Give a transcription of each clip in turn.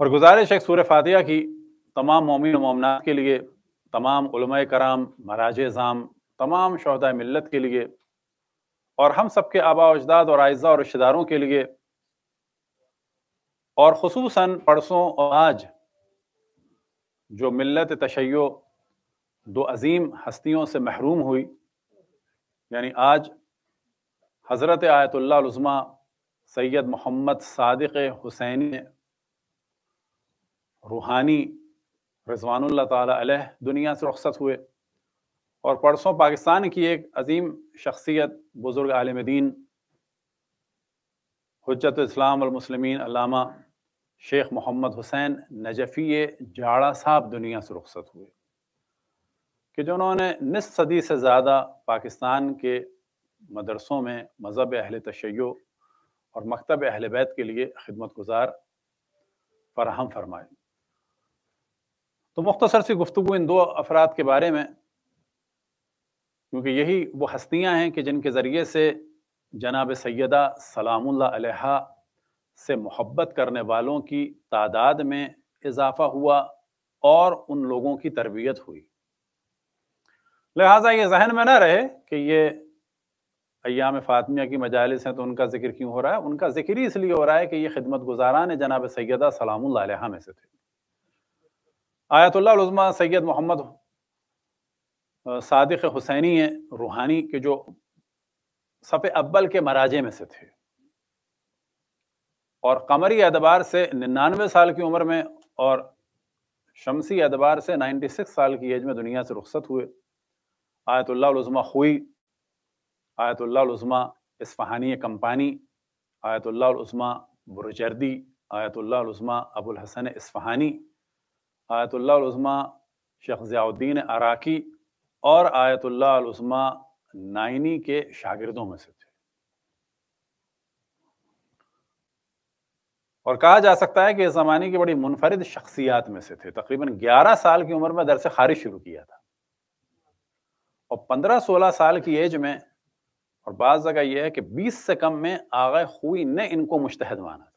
और गुजारिश है सूर फातिहा की तमाम मोमिन मोमनात के लिए तमाम कराम महराज ज़ाम तमाम शहदा मिलत के लिए और हम सब के आबा अजदाद और आयजा और रिश्तेदारों के लिए और खसूस परसों और आज जो मिलत तशैय दो अजीम हस्तियों से महरूम हुई यानी आज हज़रत आयतुल्लाज़मा सैयद मोहम्मद सादिक हुसैनी रूहानी रजवानल तह दुनिया से रख्सत हुए और परसों पाकिस्तान की एक अजीम शख्सियत बुज़ुर्ग आलम दीन हजत इस्लामसलमिन शेख मोहम्मद हुसैन नजफ़ी जाड़ा साहब दुनिया से रुखसत हुए कि जो उन्होंने निस सदी से ज़्यादा पाकिस्तान के मदरसों में मज़हब अहल तशैय और मकतब अहल बैत के लिए खिदमत गुजार फराहम फरमाई तो मुख्तसर सी गुफ्तु इन दो अफराद के बारे में क्योंकि यही वो हस्तियाँ हैं कि जिनके ज़रिए से जनाब सैदा सलामुल्ला से मोहब्बत करने वालों की तादाद में इजाफा हुआ और उन लोगों की तरबियत हुई लिहाजा ये जहन में ना रहे कि ये अयाम फ़ातमिया की मजालस हैं तो उनका जिक्र क्यों हो रहा है उनका जिक्र ही इसलिए हो रहा है कि ये खिदमत गुजारा ने जनाब सैदा सलामुल्ला में से थे आयतुल्लाजमा सैयद मोहम्मद सादिक हुसैनी रूहानी के जो सफ़े अब्बल के मराजे में से थे और कमरी एतबार से निन्यानवे साल की उम्र में और शमसी एतबार से 96 साल की एज में दुनिया से रुखसत हुए आयतुल्लाजमा हुई आयतुल्लाजमा इसफ़हानी कम्पानी आयतुल्लाजमा बुरजर्दी आयतुल्लाजमा अबुल हसन इसफ़हानी आयतुल्लास्मा शेख ज़ियाउद्दीन अराकी और आयतुल्लास्मा नाइनी के शागिर्दों में से थे और कहा जा सकता है कि इस ज़माने की बड़ी मुनफरद शख्सियात में से थे तकरीबन 11 साल की उम्र में दरस खारिज शुरू किया था और 15-16 साल की एज में और बाज़ जगह यह है कि 20 से कम में आगे खुई ने इनको मुश्तहद माना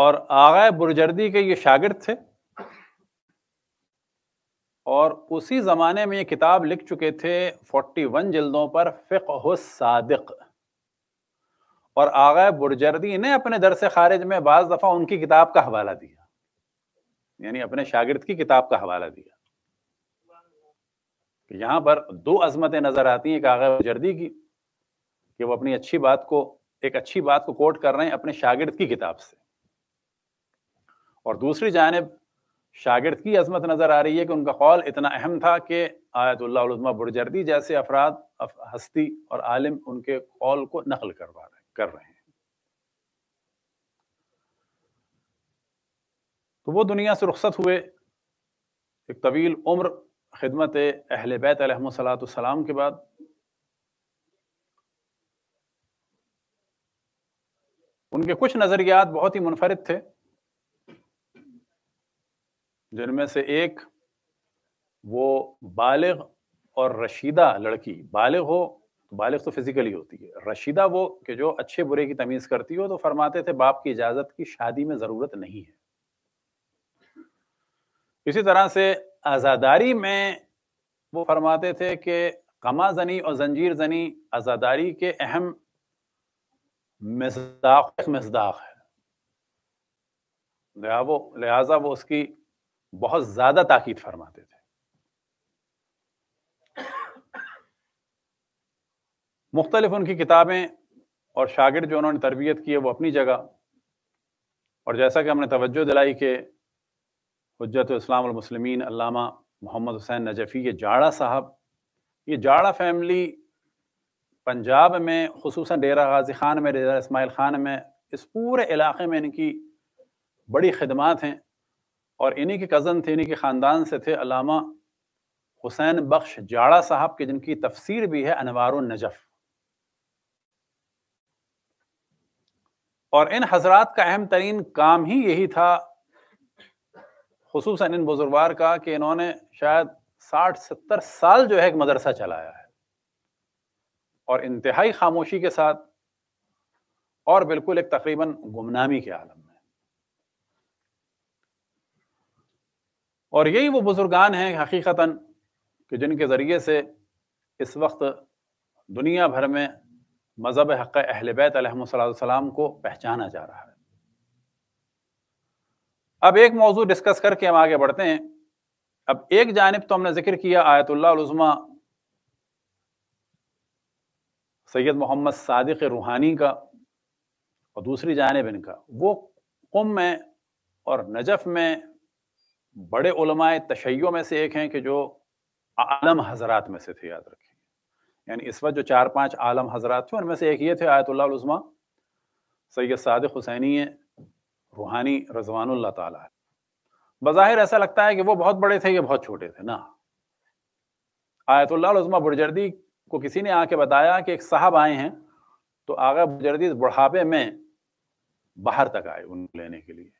और आगा बुरजर्दी के ये शागिर्द थे और उसी ज़माने में ये किताब लिख चुके थे 41 जल्दों पर फ़िक सादिक और आगा बुरजर्दी ने अपने दरस खारिज में बाज़ दफ़ा उनकी किताब का हवाला दिया यानी अपने शागिर्द की किताब का हवाला दिया यहाँ पर दो अजमतें नजर आती हैं एक आगा बुरजर्दी की कि वो अपनी अच्छी बात को एक अच्छी बात को कोट कर रहे हैं अपने शागिर्द की किताब से और दूसरी जानब शागिर्द की अजमत नज़र आ रही है कि उनका कौल इतना अहम था कि आयतुल्लामा बुरजर्दी जैसे अफराद हस्ती और आलिम उनके कौल को नकल करवा रहे कर रहे हैं तो वो दुनिया से रुखसत हुए एक तवील उम्र खिदमत अहल बैत सलाम के बाद उनके कुछ नज़रियात बहुत ही मुनफरद थे जिनमें से एक वो बालग और रशीदा लड़की बालग हो तो बालग तो फिजिकली होती है रशीदा वो कि जो अच्छे बुरे की तमीज़ करती हो तो फरमाते थे बाप की इजाज़त की शादी में ज़रूरत नहीं है इसी तरह से आज़ादारी में वो फरमाते थे कि कमा जनी और जंजीर जनी आज़ादारी के अहम मजदाक मजदाक है लिहाजा वो लिहाजा वो उसकी बहुत ज्यादा ताकीद फरमाते थे मुख्तलिफ उनकी किताबें और शागिर्द जो उन्होंने तरबियत की है वो अपनी जगह और जैसा कि हमने तवज्जो दिलाई कि हजरत इस्लामसलमिन अलामा मोहम्मद हुसैन नजफ़ी ये जाड़ा साहब ये जाड़ा फैमिली पंजाब में खसूस डेरा गाजी खान में डेरा इसमाइल खान में इस पूरे इलाके में इनकी बड़ी खदमात हैं और इन्हीं के कज़न थे इन्हीं के ख़ानदान से थे अलामा हुसैन बख्श जाड़ा साहब के जिनकी तफसीर भी है अनवार नजफ और इन हजरात का अहम तरीन काम ही यही था खसूस इन बुजुर्गवार का कि इन्होंने शायद साठ सत्तर साल जो है एक मदरसा चलाया है और इंतहाई खामोशी के साथ और बिल्कुल एक तकरीबन गुमनामी के आलम और यही वो बुजुर्गान हैं हकीकता कि जिनके ज़रिए से इस वक्त दुनिया भर में मज़हब हक़ अहल बैतम को पहचाना जा रहा है अब एक मौजू डिस्कस करके हम आगे बढ़ते हैं अब एक जानब तो हमने जिक्र किया आयतुल्लाज़मा सैयद मोहम्मद सदक़ रूहानी का और दूसरी जानब इनका वो कुम में और नजफ़ में बड़े उलमाए तशैयों में से एक हैं कि जो आलम हजरात में से थे याद रखें यानी इस वक्त जो चार पांच आलम हजरात थे उनमें से एक ये थे आयतुल्लाज़मा सैयद सादिक हुसैनी रूहानी रजवान ताला बज़ाहिर ऐसा लगता है कि वो बहुत बड़े थे या बहुत छोटे थे ना आयतुल्लाज़मा बुरजर्दी को किसी ने आके बताया कि एक साहब आए हैं तो आगा बुरजर्दी बुढ़ापे में बाहर तक आए उनको लेने के लिए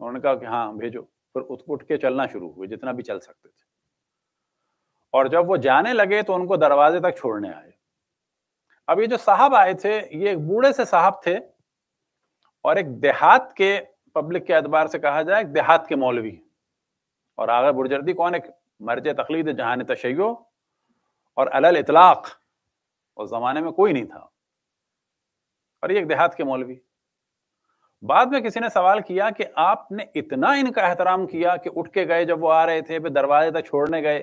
उन्होंने कहा कि हाँ भेजो फिर उठ उठ के चलना शुरू हुए जितना भी चल सकते थे और जब वो जाने लगे तो उनको दरवाजे तक छोड़ने आए अब ये जो साहब आए थे ये एक बूढ़े से साहब थे और एक देहात के पब्लिक के अतबार से कहा जाए देहात के मौलवी और आगे बुरजर्दी कौन एक मर्ज तकलीद जहान तशैयो और अलल इतलाक उस जमाने में कोई नहीं था और ये एक देहात के मौलवी बाद में किसी ने सवाल किया कि आपने इतना इनका एहतराम किया कि उठ के गए जब वो आ रहे थे फिर दरवाजे तक छोड़ने गए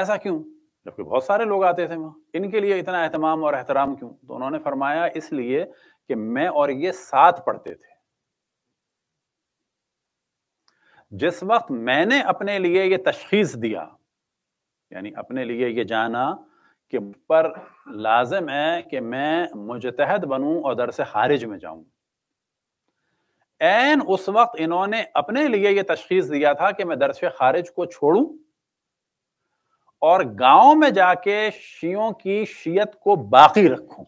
ऐसा क्यों जबकि बहुत सारे लोग आते थे वहां इनके लिए इतना एहतमाम और एहतराम क्यों तो उन्होंने फरमाया इसलिए कि मैं और ये साथ पढ़ते थे जिस वक्त मैंने अपने लिए ये तशखीस दिया यानी अपने लिए ये जाना के पर लाजम है कि मैं मुजतहद बनूं और दर से खारिज में जाऊं एन उस वक्त इन्होंने अपने लिए यह तशखीस दिया था कि मैं दरस खारिज को छोड़ू और गांव में जाके शियों की शियत को बाकी रखू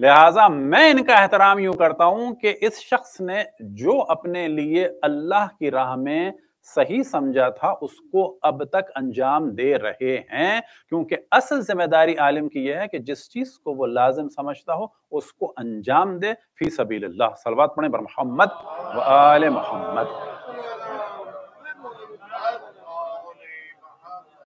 लिहाजा मैं इनका एहतराम यूं करता हूं कि इस शख्स ने जो अपने लिए अल्लाह की राह में सही समझा था उसको अब तक अंजाम दे रहे हैं क्योंकि असल जिम्मेदारी आलिम की यह है कि जिस चीज को वो लाजिम समझता हो उसको अंजाम दे फी सबील सलवात पढ़े बर मोहम्मद आल मोहम्मद